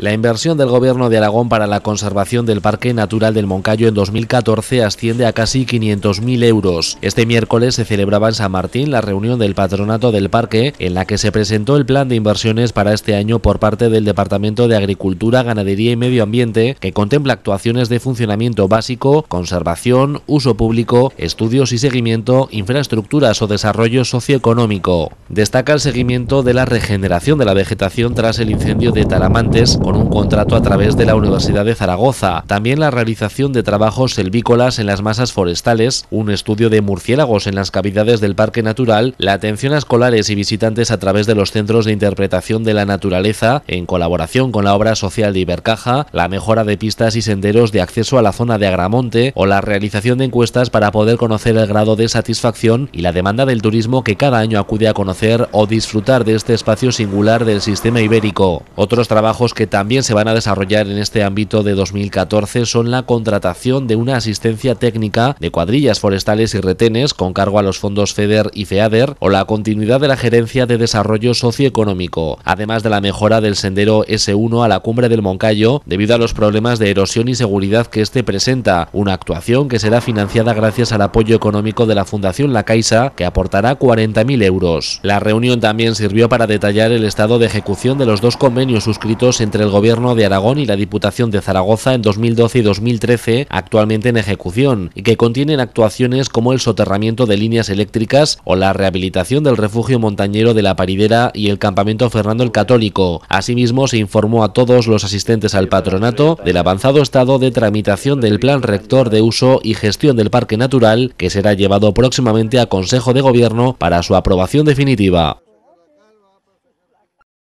La inversión del Gobierno de Aragón para la conservación del Parque Natural del Moncayo en 2014 asciende a casi 500.000 euros. Este miércoles se celebraba en San Martín la reunión del patronato del parque en la que se presentó el plan de inversiones para este año por parte del Departamento de Agricultura, Ganadería y Medio Ambiente que contempla actuaciones de funcionamiento básico, conservación, uso público, estudios y seguimiento, infraestructuras o desarrollo socioeconómico. Destaca el seguimiento de la regeneración de la vegetación tras el incendio de Talamantes con un contrato a través de la Universidad de Zaragoza. También la realización de trabajos selvícolas en las masas forestales, un estudio de murciélagos en las cavidades del parque natural, la atención a escolares y visitantes a través de los centros de interpretación de la naturaleza, en colaboración con la obra social de Ibercaja, la mejora de pistas y senderos de acceso a la zona de Agramonte o la realización de encuestas para poder conocer el grado de satisfacción y la demanda del turismo que cada año acude a conocer o disfrutar de este espacio singular del sistema ibérico. Otros trabajos que también también se van a desarrollar en este ámbito de 2014 son la contratación de una asistencia técnica de cuadrillas forestales y retenes con cargo a los fondos FEDER y FEADER o la continuidad de la gerencia de desarrollo socioeconómico, además de la mejora del sendero S1 a la cumbre del Moncayo debido a los problemas de erosión y seguridad que este presenta, una actuación que será financiada gracias al apoyo económico de la Fundación La Caixa que aportará 40.000 euros. La reunión también sirvió para detallar el estado de ejecución de los dos convenios suscritos entre el Gobierno de Aragón y la Diputación de Zaragoza en 2012 y 2013, actualmente en ejecución, y que contienen actuaciones como el soterramiento de líneas eléctricas o la rehabilitación del refugio montañero de la Paridera y el campamento Fernando el Católico. Asimismo, se informó a todos los asistentes al patronato del avanzado estado de tramitación del Plan Rector de Uso y Gestión del Parque Natural, que será llevado próximamente a Consejo de Gobierno para su aprobación definitiva.